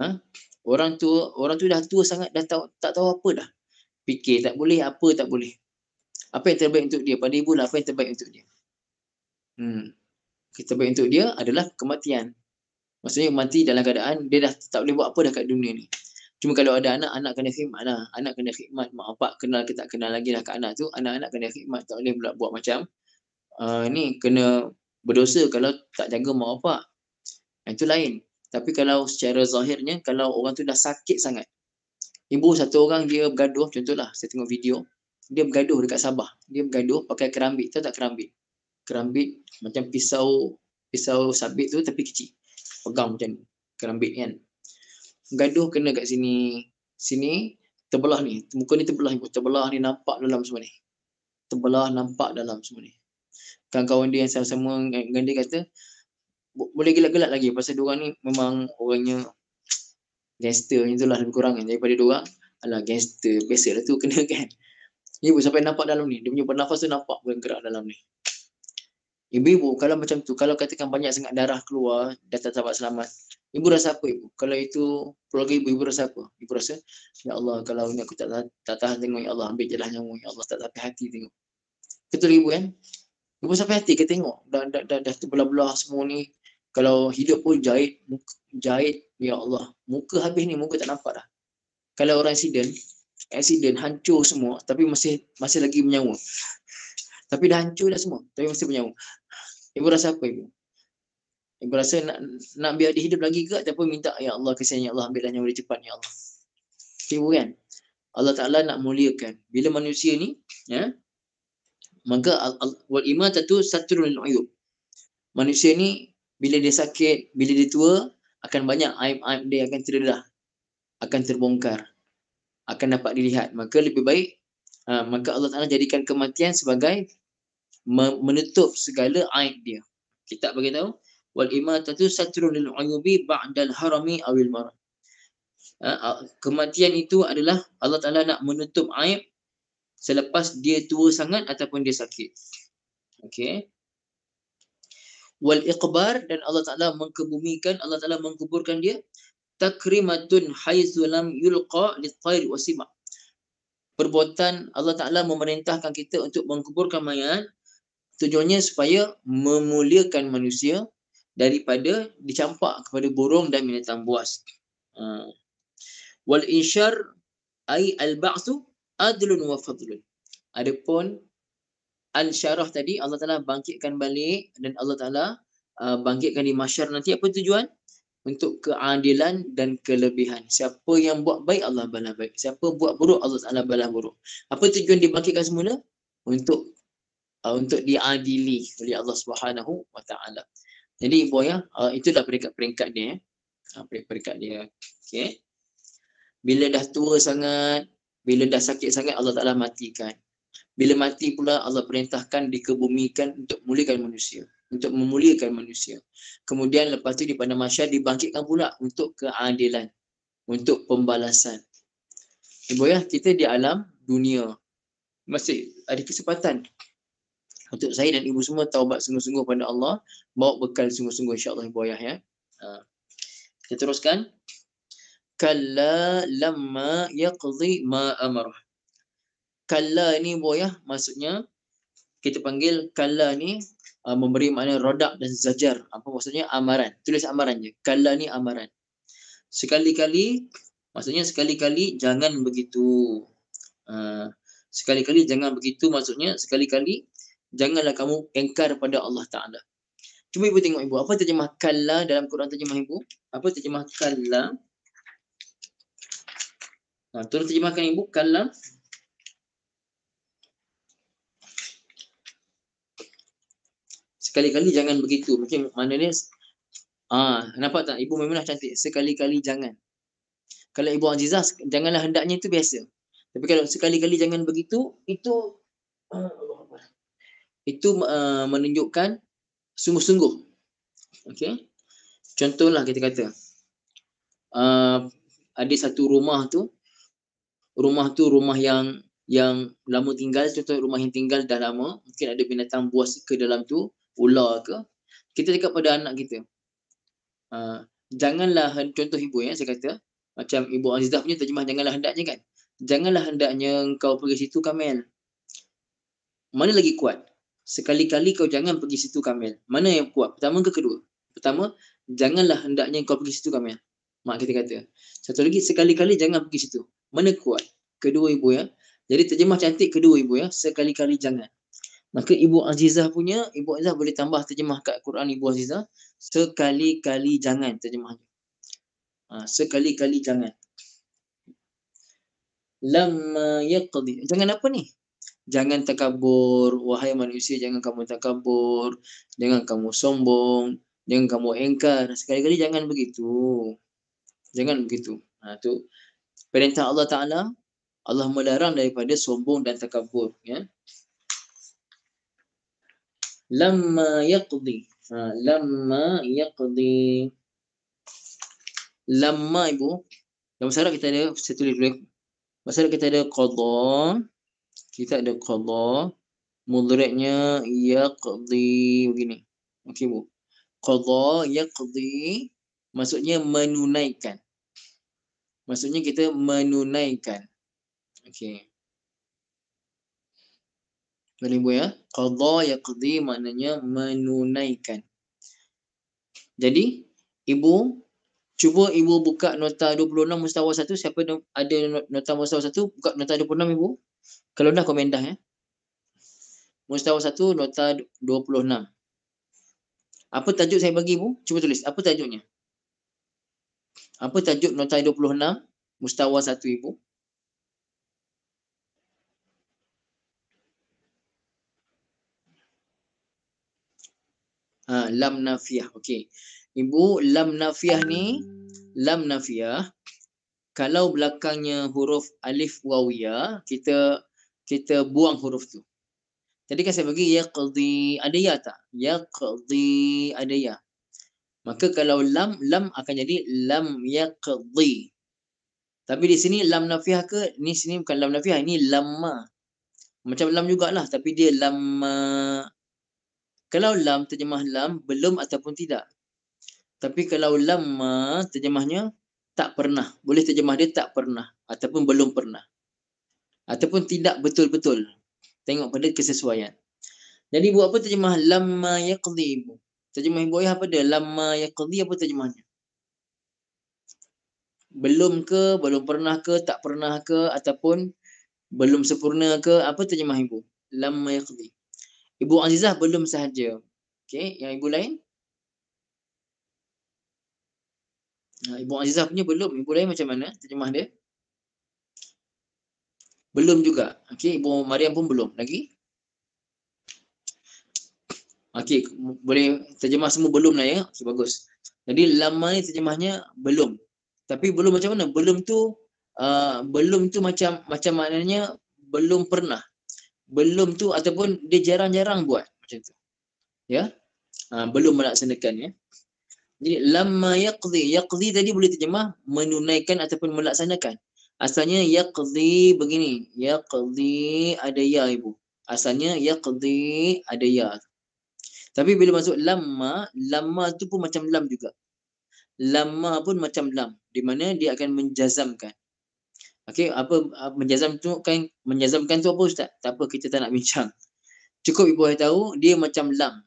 Ha? Orang tua, orang tu dah tua sangat, dah tak, tak tahu apa dah. Fikir tak boleh, apa tak boleh apa yang terbaik untuk dia pada ibulah apa yang terbaik untuk dia hmm kita baik untuk dia adalah kematian maksudnya mati dalam keadaan dia dah tak boleh buat apa dah kat dunia ni cuma kalau ada anak anak kena khidmat lah anak kena khidmat mak bapak kenal ke tak kenal lagi lah kat anak tu anak-anak kena khidmat tak boleh pula buat macam uh, ni kena berdosa kalau tak jaga mak bapak itu lain tapi kalau secara zahirnya kalau orang tu dah sakit sangat ibu satu orang dia bergaduh contohlah saya tengok video dia bergaduh dekat Sabah. Dia bergaduh pakai kerambit. Tahu tak kerambit? Kerambit macam pisau pisau sabit tu tapi kecil. Pegang macam ni. Kerambit kan. Bergaduh kena kat sini. Sini terbelah ni. Muka ni terbelah. Terbelah ni nampak dalam semua ni. Terbelah nampak dalam semua ni. Kawan-kawan dia yang sama-sama dengan dia kata boleh gelak-gelak lagi pasal diorang ni memang orangnya gangster macam tu lah lebih kurang kan. Daripada diorang Alah gangster biasa lah tu kena kan. Ni ibu sampai nampak dalam ni. Dia punya bernafas tu nampak bergerak dalam ni. Ibu-ibu kalau macam tu, kalau katakan banyak sangat darah keluar, dah tak sahabat selamat. Ibu rasa apa ibu? Kalau itu keluarga ibu, ibu rasa apa? Ibu rasa, Ya Allah kalau ni aku tak, tak tahan tengok Ya Allah, ambil jalan nyamuk Ya Allah, tak sampai hati tengok. Betul ibu kan? Ibu sampai hati ke tengok? Dah, dah, dah, dah terbelah-belah semua ni. Kalau hidup pun jahit, muka, jahit Ya Allah. Muka habis ni, muka tak nampak dah. Kalau orang sidang, accident hancur semua tapi masih masih lagi menyawa. Tapi dah hancur dah semua tapi masih menyawa. Ibu rasa apa ibu? Ibu rasa nak nak biar dia hidup lagi ke ataupun minta ya Allah kesian ya Allah ambillah nyawa dia cepat ya Allah. Ibu kan? Allah Taala nak muliakan bila manusia ni ya maka wal iman tatu satrul ayub. Manusia ni bila dia sakit, bila dia tua akan banyak aib-aib dia akan terdedah akan terbongkar akan dapat dilihat maka lebih baik uh, maka Allah Taala jadikan kematian sebagai menutup segala aib dia kita bagi tahu wal imatatu satrun lil uyubi ba'dal harami awil mar uh, ah, ah, kematian itu adalah Allah Taala nak menutup aib selepas dia tua sangat ataupun dia sakit okey wal iqbar dan Allah Taala mengkebumikan Allah Taala mengkuburkan dia takrimatun haizu lam yulqa litair wasima. Perbuatan Allah Ta'ala memerintahkan kita untuk mengkuburkan mayat tujuannya supaya memuliakan manusia daripada dicampak kepada burung dan binatang buas. Uh. Wal insyar ai al-ba'su adlun wa fadlun. Adapun al-syarah tadi Allah Taala bangkitkan balik dan Allah Taala ah, bangkitkan di mahsyar nanti apa tujuan? untuk keadilan dan kelebihan. Siapa yang buat baik Allah balas baik. Siapa buat buruk Allah Taala balas buruk. Apa tujuan dibangkitkan semula? Untuk uh, untuk diadili oleh Allah Subhanahu Wa Jadi ibu ya, uh, itulah peringkat-peringkat dia. Ya. peringkat-peringkat dia. Okey. Bila dah tua sangat, bila dah sakit sangat Allah Taala matikan. Bila mati pula Allah perintahkan dikebumikan untuk mulakan manusia untuk memuliakan manusia. Kemudian lepas tu di pandang masyarakat dibangkitkan pula untuk keadilan, untuk pembalasan. Ibu ya, kita di alam dunia masih ada kesempatan untuk saya dan ibu semua taubat sungguh-sungguh pada Allah, bawa bekal sungguh-sungguh insya-Allah ibu ayah ya. Ha. Kita teruskan. Kalla lamma yaqdi ma amara. Kalla ni ibu ayah maksudnya kita panggil kala ni uh, memberi makna rodak dan zajar. Apa maksudnya? Amaran. Tulis amaran je. Kala ni amaran. Sekali-kali, maksudnya sekali-kali jangan begitu. Uh, sekali-kali jangan begitu maksudnya sekali-kali janganlah kamu engkar pada Allah Ta'ala. Cuba ibu tengok ibu. Apa terjemah kala dalam Quran terjemah ibu? Apa terjemah kala? Nah, terus terjemahkan ibu kala. sekali-kali jangan begitu. Mungkin mana ni ah, nampak tak ibu memanglah cantik. Sekali-kali jangan. Kalau ibu Azizah janganlah hendaknya itu biasa. Tapi kalau sekali-kali jangan begitu, itu ah, itu uh, menunjukkan sungguh-sungguh. Okey. Contohlah kita kata uh, ada satu rumah tu rumah tu rumah yang yang lama tinggal contoh rumah yang tinggal dah lama mungkin ada binatang buas ke dalam tu ular ke kita cakap pada anak kita uh, janganlah contoh ibu ya saya kata macam ibu Azizah punya terjemah janganlah hendaknya kan janganlah hendaknya kau pergi situ kamil. mana lagi kuat sekali-kali kau jangan pergi situ kamil. mana yang kuat pertama ke kedua pertama janganlah hendaknya kau pergi situ kamil. mak kita kata satu lagi sekali-kali jangan pergi situ mana kuat kedua ibu ya jadi terjemah cantik kedua ibu ya sekali-kali jangan Maka Ibu Azizah punya, Ibu Azizah boleh tambah terjemah kat Quran Ibu Azizah. Sekali-kali jangan terjemahnya. Ha, sekali-kali jangan. Lama yaqdi. Jangan apa ni? Jangan takabur. Wahai manusia, jangan kamu takabur. Jangan kamu sombong. Jangan kamu engkar. Sekali-kali jangan begitu. Jangan begitu. Ha, tu perintah Allah Ta'ala. Allah melarang daripada sombong dan takabur. Ya. Lama yaqdi ha, lamma yaqdi lamma ibu dalam syarat kita ada saya tulis dulu masalah ya. kita ada qada kita ada qada mudhari'nya yaqdi begini okey bu qada yaqdi maksudnya menunaikan maksudnya kita menunaikan okey Tuan Ibu ya. Qadha yaqdi maknanya menunaikan. Jadi, Ibu, cuba Ibu buka nota 26 mustawa 1. Siapa ada nota mustawa 1, buka nota 26 Ibu. Kalau dah komen dah ya. Mustawa 1, nota 26. Apa tajuk saya bagi Ibu? Cuba tulis. Apa tajuknya? Apa tajuk nota 26 mustawa 1 Ibu? 26. Ha, lam nafiah. Okey. Ibu, lam nafiah ni, lam nafiah, kalau belakangnya huruf alif wawiyah, kita kita buang huruf tu. Jadi kan saya bagi yaqdi, ada ya tak? Yaqdi, ada ya. Maka kalau lam, lam akan jadi lam yaqdi. Tapi di sini lam nafiah ke? Ni sini bukan lam nafiah, ini lama. Macam lam jugalah, tapi dia lama. Kalau lam terjemah lam belum ataupun tidak. Tapi kalau lama terjemahnya tak pernah. Boleh terjemah dia tak pernah ataupun belum pernah. Ataupun tidak betul-betul. Tengok pada kesesuaian. Jadi buat apa terjemah lama yaqdi? Terjemah ibu ayah apa dia? Lama yaqdi apa terjemahnya? Belum ke, belum pernah ke, tak pernah ke ataupun belum sempurna ke? Apa terjemah ibu? Lama yaqdi. Ibu Azizah belum sahaja. okay. yang ibu lain? Ah, ibu Azizah punya belum. Ibu lain macam mana terjemah dia? Belum juga. okay. Ibu Mariam pun belum lagi. Okay, boleh terjemah semua belum lah ya. Okey, bagus. Jadi lama ni terjemahnya belum. Tapi belum macam mana? Belum tu uh, belum tu macam macam maknanya belum pernah belum tu ataupun dia jarang-jarang buat macam tu. Ya. Ha, belum melaksanakan ya. Jadi lamma yaqdi yaqdi tadi boleh terjemah menunaikan ataupun melaksanakan. Asalnya yaqdi begini. Yaqdi ada ya ibu. Asalnya yaqdi ada ya. Tapi bila masuk lamma, lamma tu pun macam lam juga. Lamma pun macam lam di mana dia akan menjazamkan. Okey, apa ah, menjazam tu kan menjazamkan tu apa ustaz? Tak apa kita tak nak bincang. Cukup ibu saya tahu dia macam lam.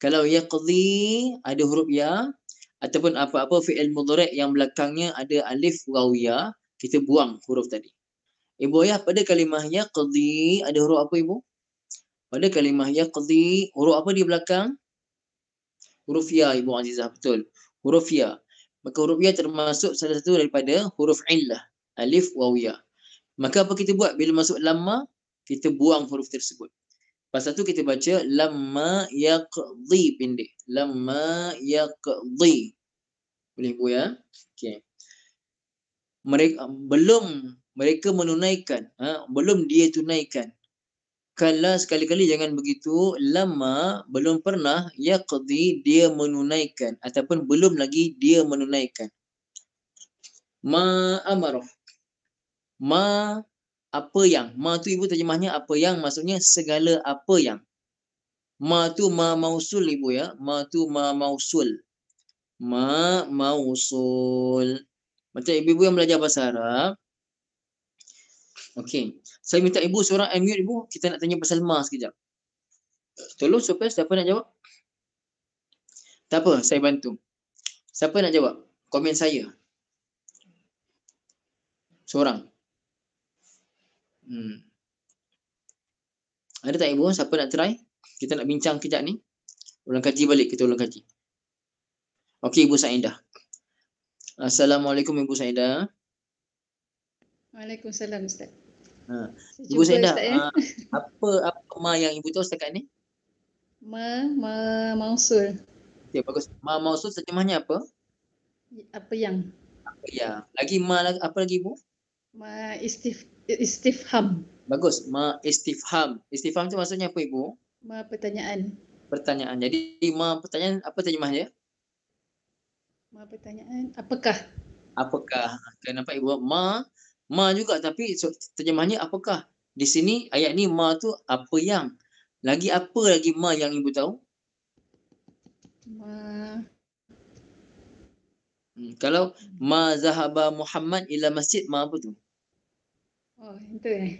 Kalau yaqdi ada huruf ya ataupun apa-apa fi'il mudhari' yang belakangnya ada alif waw ya, kita buang huruf tadi. Ibu ayah pada kalimah yaqdi ada huruf apa ibu? Pada kalimah yaqdi huruf apa di belakang? Huruf ya ibu Azizah betul. Huruf ya. Maka huruf ya termasuk salah satu daripada huruf illah alif waw ya maka apa kita buat bila masuk lamma kita buang huruf tersebut lepas tu kita baca lamma yaqdi pendek lamma yaqdi boleh bu ya okey mereka belum mereka menunaikan ha? belum dia tunaikan kalau sekali-kali jangan begitu lama belum pernah yaqdi dia menunaikan ataupun belum lagi dia menunaikan ma amaruh ma apa yang ma tu ibu terjemahnya apa yang maksudnya segala apa yang ma tu ma mausul ibu ya ma tu ma mausul ma mausul macam ibu-ibu yang belajar bahasa Arab okey saya minta ibu seorang unmute ibu kita nak tanya pasal ma sekejap tolong supaya siapa nak jawab tak apa saya bantu siapa nak jawab komen saya seorang Hmm. Ada tak ibu? Siapa nak try? Kita nak bincang kejap ni. Ulang kaji balik. Kita ulang kaji. Okey, Ibu Saindah. Assalamualaikum, Ibu Saindah. Waalaikumsalam, Ustaz. Ha. Ibu Saida. ya? Ha, apa apa ma yang Ibu tahu setakat ni? Ma, ma mausul. Okay, ya, bagus. Ma mausul terjemahnya apa? Apa yang? Apa yang? Lagi ma, apa lagi Ibu? Ma istif, istifham. Bagus. Ma istifham. Istifham tu maksudnya apa ibu? Ma pertanyaan. Pertanyaan. Jadi ma pertanyaan apa terjemahnya? Ma pertanyaan apakah? Apakah? Kenapa ibu ma ma juga tapi terjemahnya apakah? Di sini ayat ni ma tu apa yang? Lagi apa lagi ma yang ibu tahu? Ma hmm, kalau ma zahaba Muhammad ila masjid ma apa tu? Uh, Oh, itu eh.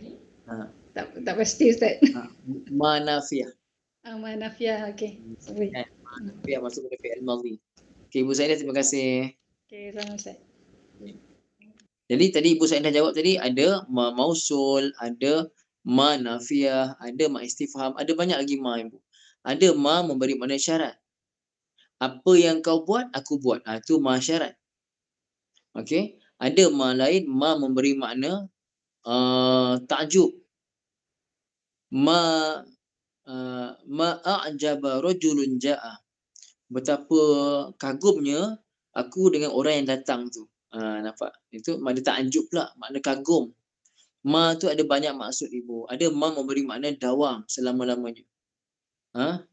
Ha. Tak tak pasti ustaz. Ha. Manafiah. Ah, manafiah. Okey. Sorry. Ha. Manafiah masuk pada fi'il madhi. Okey, Ibu saya terima kasih. Okey, sama ustaz. Jadi tadi Ibu saya dah jawab tadi ada ma mausul, ada ma nafiah, ada ma istifham, ada banyak lagi ma Ibu. Ada ma memberi makna syarat. Apa yang kau buat, aku buat. Ha, itu ma syarat. Okey. Ada ma lain, ma memberi makna uh, tajuk ma uh, ma a'jaba rajulun jaa betapa kagumnya aku dengan orang yang datang tu ha, uh, nampak itu makna takjub pula makna kagum ma tu ada banyak maksud ibu ada ma memberi makna dawam selama-lamanya ha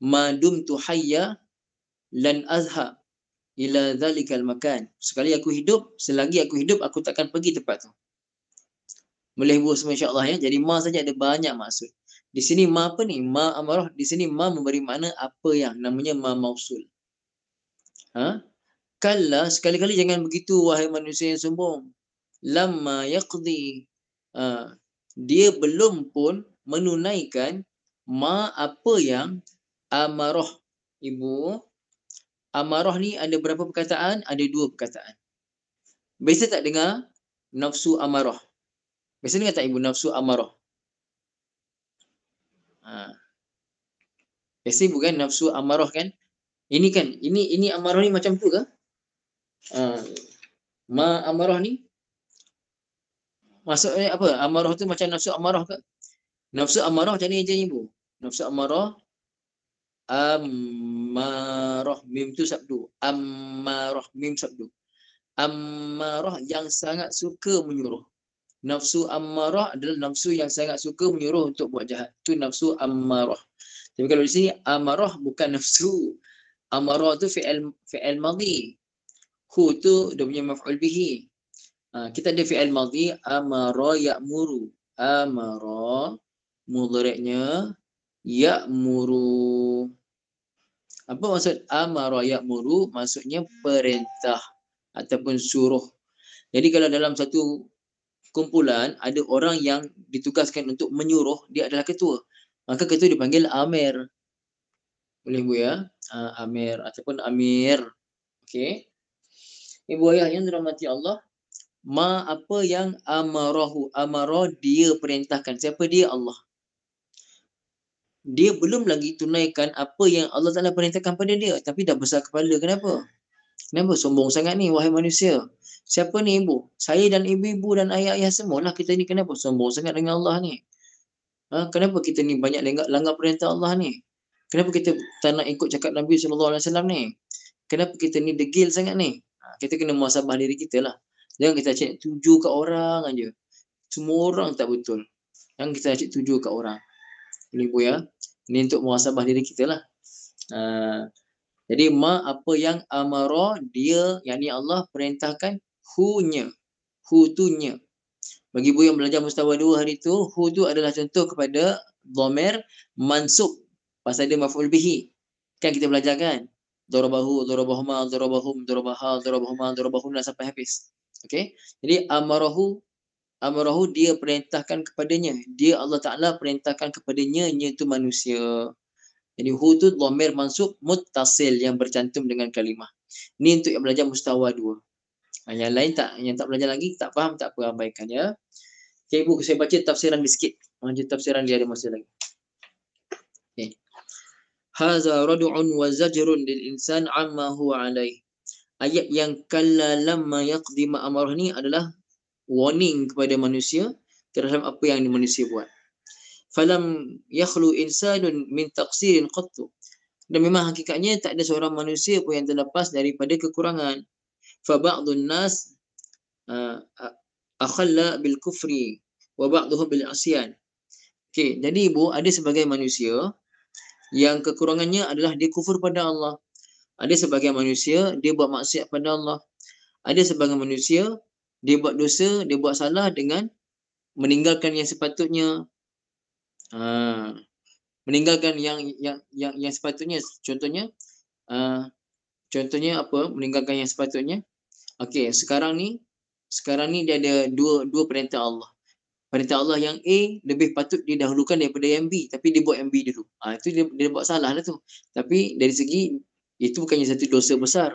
madum tu hayya lan azha ila zalikal makan sekali aku hidup selagi aku hidup aku takkan pergi tempat tu melebur semua insyaAllah ya. Jadi ma saja ada banyak maksud. Di sini ma apa ni? Ma amarah. Di sini ma memberi makna apa yang namanya ma mausul. Ha? Kalla sekali-kali jangan begitu wahai manusia yang sombong. Lama yaqdi. Ha. Dia belum pun menunaikan ma apa yang amarah ibu. Amarah ni ada berapa perkataan? Ada dua perkataan. Biasa tak dengar? Nafsu amarah. Biasanya dia kata ibu nafsu amarah. Ha. ibu kan nafsu amarah kan? Ini kan, ini ini amarah ni macam tu ke? Ha. Ma amarah ni? Maksudnya apa? Amarah tu macam nafsu amarah ke? Nafsu amarah macam ni je ibu. Nafsu amarah. Amarah mim tu sabdu. Amarah mim sabdu. Amarah yang sangat suka menyuruh. Nafsu ammarah adalah nafsu yang sangat suka menyuruh untuk buat jahat. Itu nafsu ammarah. Tapi kalau di sini, amarah bukan nafsu. Amarah tu fi'al fi'al madhi. Hu tu dia punya maf'ul bihi. Ha, kita ada fi'al madhi, amara ya'muru. Amara, mudhariknya, ya'muru. Apa maksud amara ya'muru? Maksudnya perintah ataupun suruh. Jadi kalau dalam satu kumpulan ada orang yang ditugaskan untuk menyuruh dia adalah ketua. Maka ketua dipanggil Amir. Boleh bu ya? Uh, Amir ataupun Amir. Okey. Ibu ayah yang dirahmati Allah. Ma apa yang amarahu amarah dia perintahkan. Siapa dia Allah? Dia belum lagi tunaikan apa yang Allah Ta'ala perintahkan pada dia. Tapi dah besar kepala. Kenapa? Kenapa sombong sangat ni wahai manusia? Siapa ni ibu? Saya dan ibu-ibu dan ayah-ayah semua lah kita ni kenapa sombong sangat dengan Allah ni? Ha? Kenapa kita ni banyak lenggak, langgar perintah Allah ni? Kenapa kita tak nak ikut cakap Nabi SAW ni? Kenapa kita ni degil sangat ni? Ha? Kita kena muasabah diri kita lah. Jangan kita cakap tuju ke orang aja. Semua orang tak betul. Jangan kita cakap tuju ke orang. Ini ibu ya. Ini untuk muasabah diri kita lah. Ha? Jadi ma apa yang amara dia yakni Allah perintahkan hunya. Hu Bagi ibu yang belajar mustawa dua hari tu, hu tu adalah contoh kepada dhamir mansub pasal dia maf'ul bihi. Kan kita belajar kan? Dorobahu, dorobahuma, dorobahum, dorobaha, dorobahuma, dorobahuna sampai habis. Okay? Jadi amarahu, amarahu dia perintahkan kepadanya. Dia Allah Ta'ala perintahkan kepadanya, nya tu manusia. Jadi hu tu dhamir mansub muttasil yang bercantum dengan kalimah. Ni untuk yang belajar mustawa dua. Yang lain tak yang tak belajar lagi, tak faham, tak apa abaikan ya. Okey, ibu saya baca tafsiran dia sikit. Baca tafsiran dia ada masa lagi. Okey. Hadza radu'un wa zajrun lil insan amma huwa alayh. Ayat yang kala lama yaqdi ma amarah ni adalah warning kepada manusia terhadap apa yang manusia buat. Falam yakhlu insanun min taqsirin qattu. Dan memang hakikatnya tak ada seorang manusia pun yang terlepas daripada kekurangan. Fa فبعض الناس أخلى بالكفر bil asyan. okay. jadi ibu ada sebagai manusia yang kekurangannya adalah dia kufur pada Allah ada sebagai manusia dia buat maksiat pada Allah ada sebagai manusia dia buat dosa dia buat salah dengan meninggalkan yang sepatutnya ha, meninggalkan yang yang yang yang sepatutnya contohnya uh, contohnya apa meninggalkan yang sepatutnya Okey, sekarang ni sekarang ni dia ada dua dua perintah Allah. Perintah Allah yang A lebih patut didahulukan daripada yang B tapi dia buat yang B dulu. Ah ha, itu dia, dia buat salah lah tu. Tapi dari segi itu bukannya satu dosa besar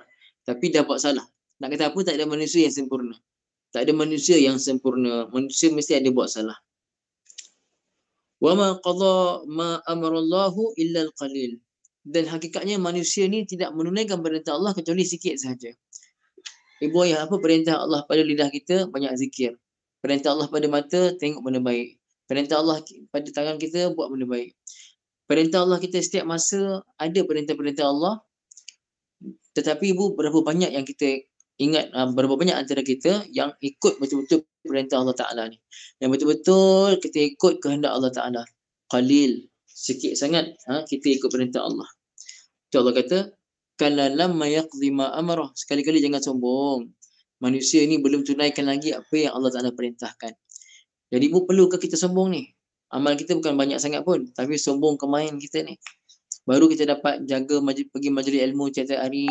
tapi dah buat salah. Nak kata apa tak ada manusia yang sempurna. Tak ada manusia yang sempurna. Manusia mesti ada buat salah. Wama qada ma amarallahu illa al-qalil. Dan hakikatnya manusia ni tidak menunaikan perintah Allah kecuali sikit sahaja. Ibu ayah apa perintah Allah pada lidah kita banyak zikir. Perintah Allah pada mata tengok benda baik. Perintah Allah pada tangan kita buat benda baik. Perintah Allah kita setiap masa ada perintah-perintah Allah. Tetapi ibu berapa banyak yang kita ingat ah, berapa banyak antara kita yang ikut betul-betul perintah Allah Taala ni. Yang betul-betul kita ikut kehendak Allah Taala. Qalil sikit sangat ha, kita ikut perintah Allah. Itu Allah kata kala lamma yaqdi ma amara sekali-kali jangan sombong manusia ini belum tunaikan lagi apa yang Allah Taala perintahkan jadi bu perlu ke kita sombong ni amal kita bukan banyak sangat pun tapi sombong kemain kita ni baru kita dapat jaga majlis, pergi majlis ilmu setiap hari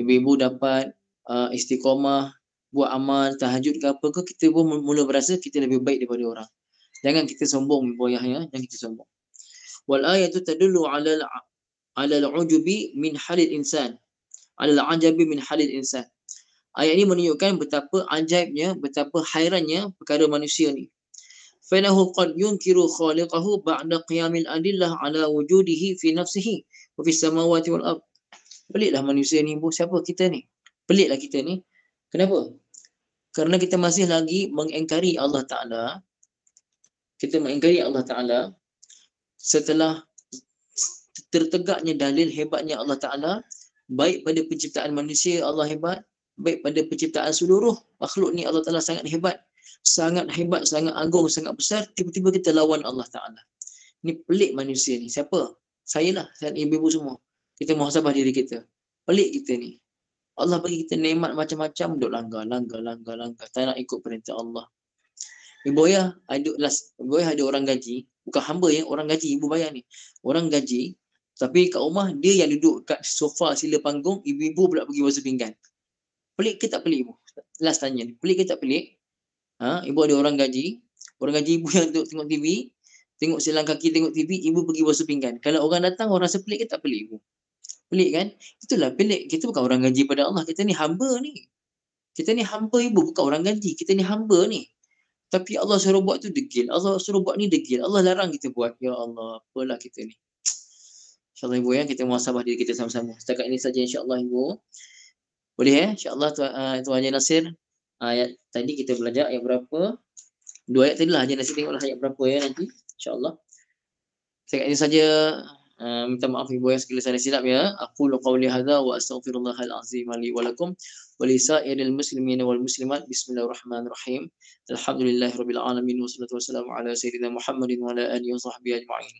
ibu-ibu dapat uh, istiqamah buat amal tahajud ke apa ke kita pun mula berasa kita lebih baik daripada orang jangan kita sombong boyah ya jangan kita sombong wal ayatu tadullu ala alal ujubi min halil insan alal anjabi min halil insan ayat ini menunjukkan betapa ajaibnya betapa hairannya perkara manusia ni fanahu qad yunkiru khaliqahu ba'da qiyamil adillah ala wujudihi fi nafsihi wa fi samawati wal ard peliklah manusia ni bu siapa kita ni peliklah kita ni kenapa kerana kita masih lagi mengingkari Allah Ta'ala kita mengingkari Allah Ta'ala setelah tertegaknya dalil hebatnya Allah Ta'ala baik pada penciptaan manusia Allah hebat baik pada penciptaan seluruh makhluk ni Allah Ta'ala sangat hebat sangat hebat, sangat agung, sangat besar tiba-tiba kita lawan Allah Ta'ala ni pelik manusia ni, siapa? saya lah, saya ibu-ibu semua kita muhasabah diri kita, pelik kita ni Allah bagi kita nikmat macam-macam duduk langgar, langgar, langgar, langgar tak nak ikut perintah Allah ibu ayah, ada, last, ibu ayah ada orang gaji bukan hamba ya, orang gaji, ibu bayar ni orang gaji, tapi kat rumah dia yang duduk kat sofa sila panggung, ibu-ibu pula pergi basuh pinggan. Pelik ke tak pelik ibu? Last tanya. ni Pelik ke tak pelik? Ha? Ibu ada orang gaji. Orang gaji ibu yang duduk tengok TV. Tengok silang kaki, tengok TV. Ibu pergi basuh pinggan. Kalau orang datang, orang rasa pelik ke tak pelik ibu? Pelik kan? Itulah pelik. Kita bukan orang gaji pada Allah. Kita ni hamba ni. Kita ni hamba ibu. Bukan orang gaji. Kita ni hamba ni. Tapi Allah suruh buat tu degil. Allah suruh buat ni degil. Allah larang kita buat. Ya Allah, apalah kita ni. InsyaAllah ibu ya, kita muasabah diri kita sama-sama. Setakat ini saja insyaAllah ibu. Boleh ya? InsyaAllah tuan, eh, tuan Haji Nasir. Eh, ayat tadi kita belajar ayat berapa. Dua ayat tadi lah Haji Nasir tengoklah ayat berapa ya nanti. InsyaAllah. Setakat ini saja. Uh, minta maaf ibu ya segala saya silap ya. Aku lukau lihada wa astagfirullahalazim alihi walakum. ولسائر المسلمين والمسلمات بسم الله الرحمن الرحيم الحمد لله رب العالمين والصلاة والسلام على سيدنا محمد وعلى آله وصحبه أجمعين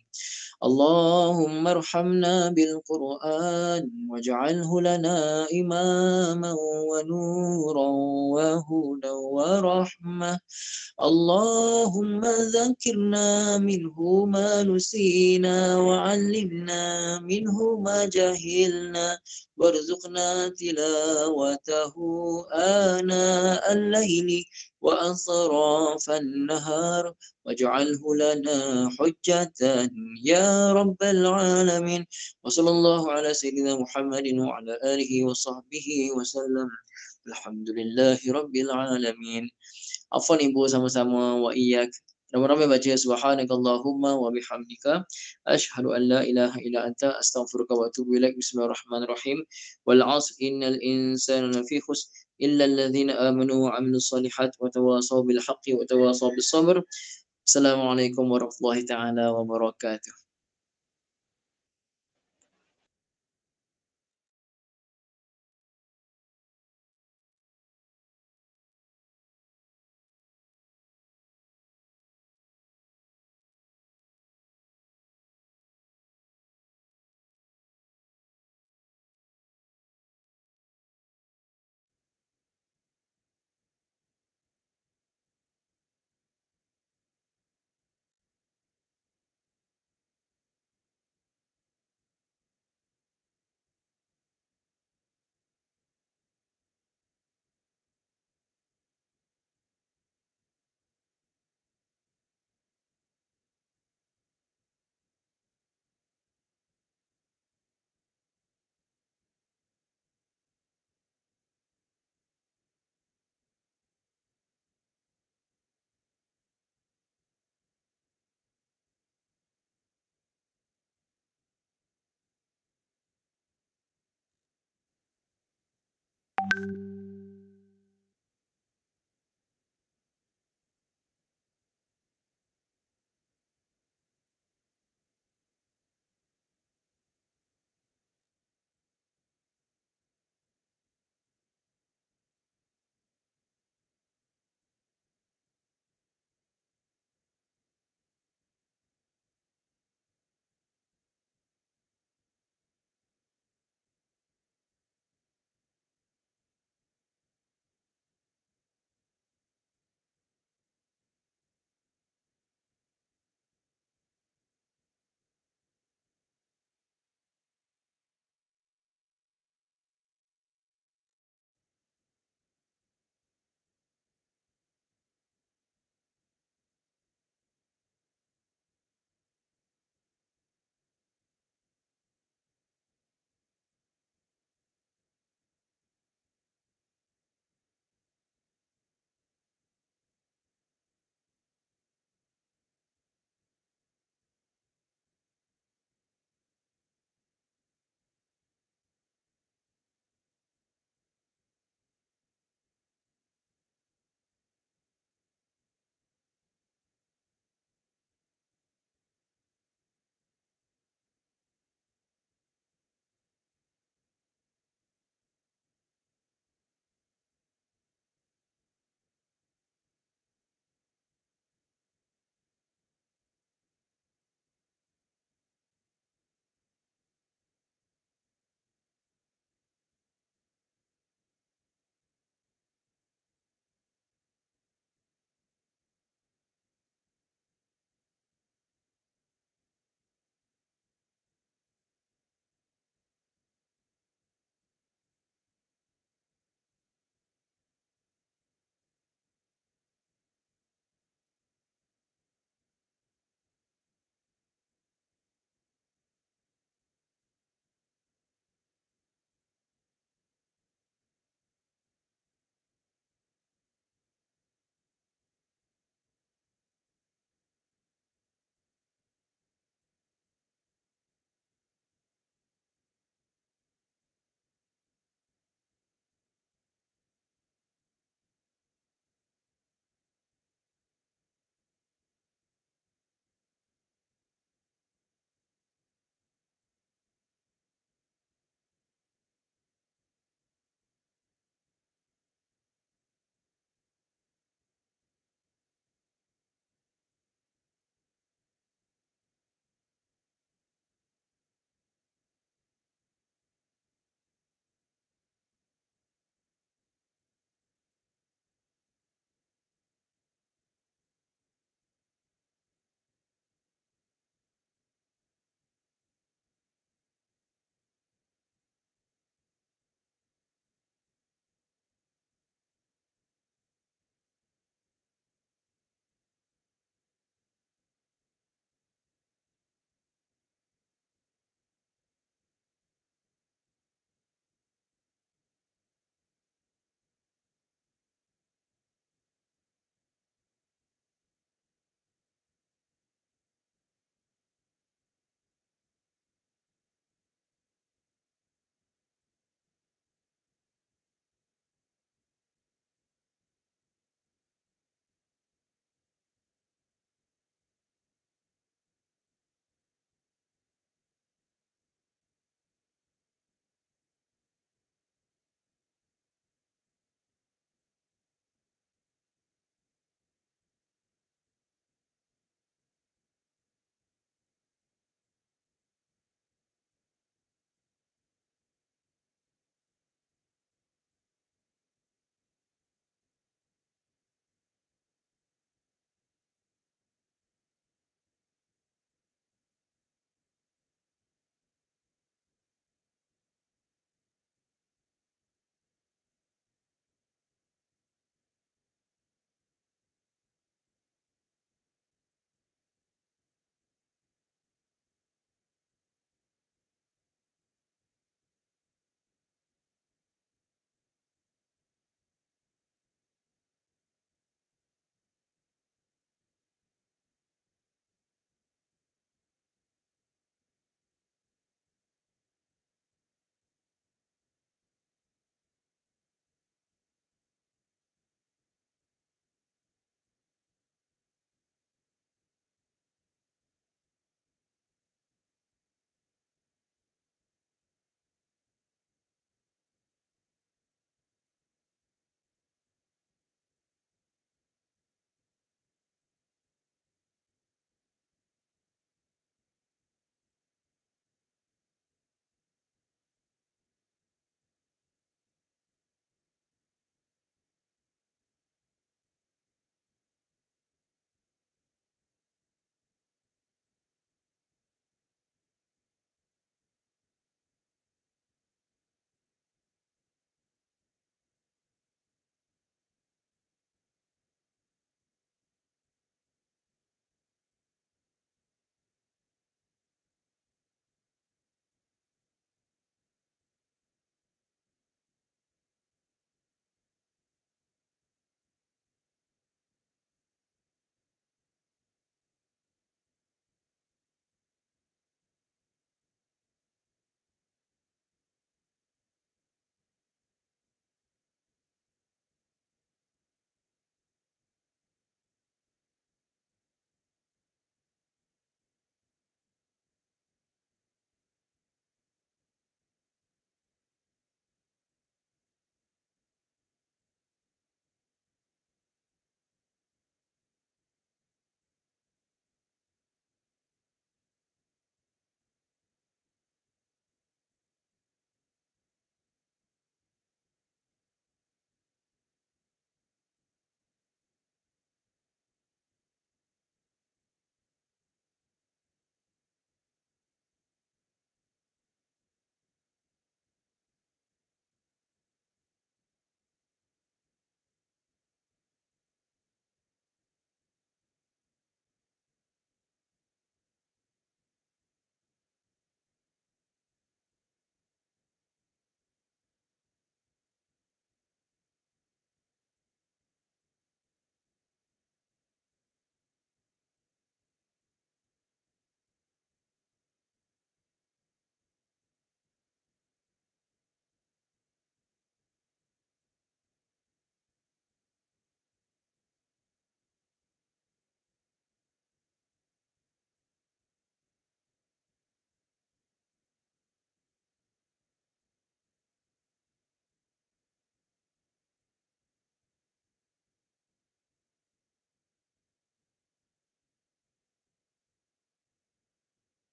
اللهم ارحمنا بالقرآن واجعله لنا إماما ونورا وهدى ورحمة اللهم ذكرنا منه ما نسينا وعلمنا منه ما جهلنا وارزقنا تلاوته آناء الليل وأطراف النهار واجعله لنا حجة يا رب العالمين وصلى الله على سيدنا محمد وعلى آله وصحبه وسلم الحمد لله رب العالمين Afwan ibu sama-sama wa iyak رب بجي سبحانك اللهم وبحمدك أشهد أن لا إله إلا أنت أستغفرك وأتوب إليك بسم الله الرحمن الرحيم والعصر إن الإنسان في خسر إلا الذين آمنوا وعملوا الصالحات وتواصوا بالحق وتواصوا بالصبر السلام عليكم ورحمة الله تعالى وبركاته